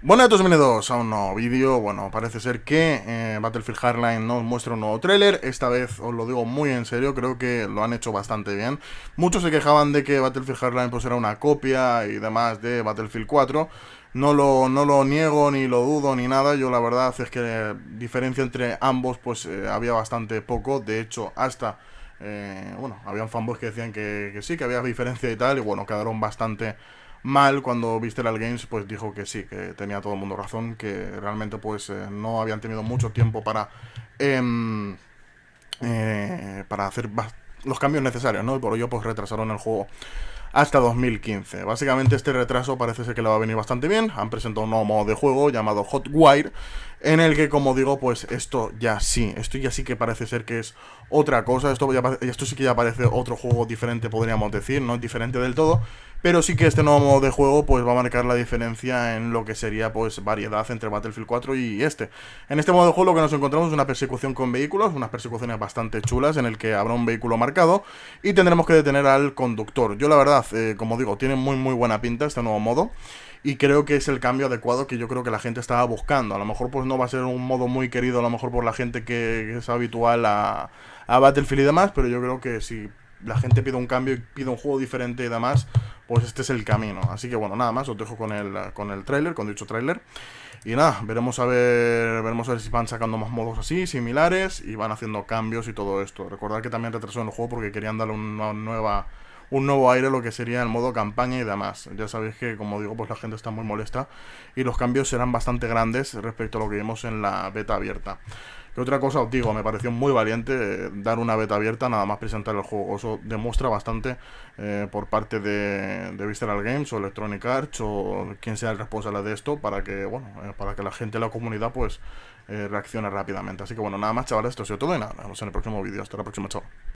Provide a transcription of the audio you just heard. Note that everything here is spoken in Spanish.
Bueno, a todos bienvenidos a un nuevo vídeo. Bueno, parece ser que eh, Battlefield Hardline nos muestra un nuevo tráiler. Esta vez os lo digo muy en serio, creo que lo han hecho bastante bien. Muchos se quejaban de que Battlefield Hardline pues, era una copia y demás de Battlefield 4. No lo, no lo niego, ni lo dudo, ni nada. Yo la verdad es que eh, diferencia entre ambos pues eh, había bastante poco. De hecho, hasta... bueno, habían fanboys que decían que sí, que había diferencia y tal. Y bueno, quedaron bastante mal cuando Visceral Games pues dijo que sí, que tenía todo el mundo razón, que realmente pues eh, no habían tenido mucho tiempo para, em, eh, para hacer los cambios necesarios, ¿no? Y por ello pues retrasaron el juego hasta 2015. Básicamente este retraso parece ser que le va a venir bastante bien. Han presentado un nuevo modo de juego llamado Hotwire, en el que como digo, pues esto ya sí, esto ya sí que parece ser que es otra cosa, esto, ya, esto sí que ya parece otro juego diferente, podríamos decir, no diferente del todo, pero sí que este nuevo modo de juego pues va a marcar la diferencia en lo que sería pues variedad entre Battlefield 4 y este. En este modo de juego lo que nos encontramos es una persecución con vehículos, unas persecuciones bastante chulas en el que habrá un vehículo marcado y tendremos que detener al conductor. Yo la verdad, eh, como digo, tiene muy muy buena pinta este nuevo modo y creo que es el cambio adecuado que yo creo que la gente estaba buscando. A lo mejor pues no va a ser un modo muy querido a lo mejor por la gente que, es habitual a, Battlefield y demás, pero yo creo que sí la gente pide un cambio y pide un juego diferente y demás, pues este es el camino. Así que bueno, nada más, os dejo con el, con el tráiler, con dicho tráiler. Y nada, veremos a ver veremos a ver si van sacando más modos así, similares, y van haciendo cambios y todo esto. Recordad que también retrasó el juego porque querían darle una nueva, un nuevo aire lo que sería el modo campaña y demás. Ya sabéis que, como digo, pues la gente está muy molesta y los cambios serán bastante grandes respecto a lo que vimos en la beta abierta. Que otra cosa os digo, me pareció muy valiente eh, dar una beta abierta nada más presentar el juego. Eso demuestra bastante eh, por parte de, de Visceral Games o Electronic Arts o quien sea el responsable de esto para que, bueno, eh, para que la gente, la comunidad, pues reaccione rápidamente. Así que bueno, nada más chavales, esto ha sido todo y nada, nos vemos en el próximo vídeo. Hasta la próxima, chao.